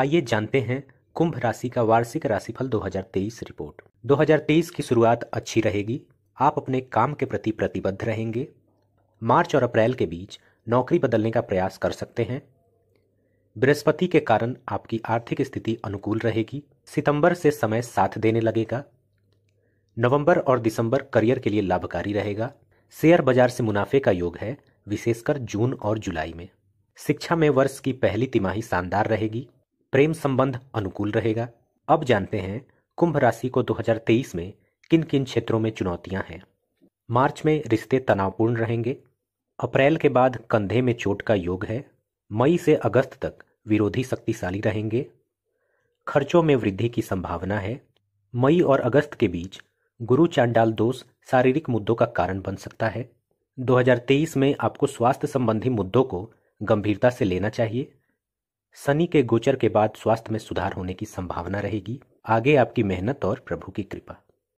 आइए जानते हैं कुंभ राशि का वार्षिक राशिफल 2023 रिपोर्ट 2023 की शुरुआत अच्छी रहेगी आप अपने काम के प्रति प्रतिबद्ध रहेंगे मार्च और अप्रैल के बीच नौकरी बदलने का प्रयास कर सकते हैं बृहस्पति के कारण आपकी आर्थिक स्थिति अनुकूल रहेगी सितंबर से समय साथ देने लगेगा नवंबर और दिसंबर करियर के लिए लाभकारी रहेगा शेयर बाजार से मुनाफे का योग है विशेषकर जून और जुलाई में शिक्षा में वर्ष की पहली तिमाही शानदार रहेगी प्रेम संबंध अनुकूल रहेगा अब जानते हैं कुंभ राशि को 2023 में किन किन क्षेत्रों में चुनौतियां हैं मार्च में रिश्ते तनावपूर्ण रहेंगे अप्रैल के बाद कंधे में चोट का योग है मई से अगस्त तक विरोधी शक्तिशाली रहेंगे खर्चों में वृद्धि की संभावना है मई और अगस्त के बीच गुरु चांडाल दोष शारीरिक मुद्दों का कारण बन सकता है 2023 में आपको स्वास्थ्य संबंधी मुद्दों को गंभीरता से लेना चाहिए शनि के गोचर के बाद स्वास्थ्य में सुधार होने की संभावना रहेगी आगे आपकी मेहनत और प्रभु की कृपा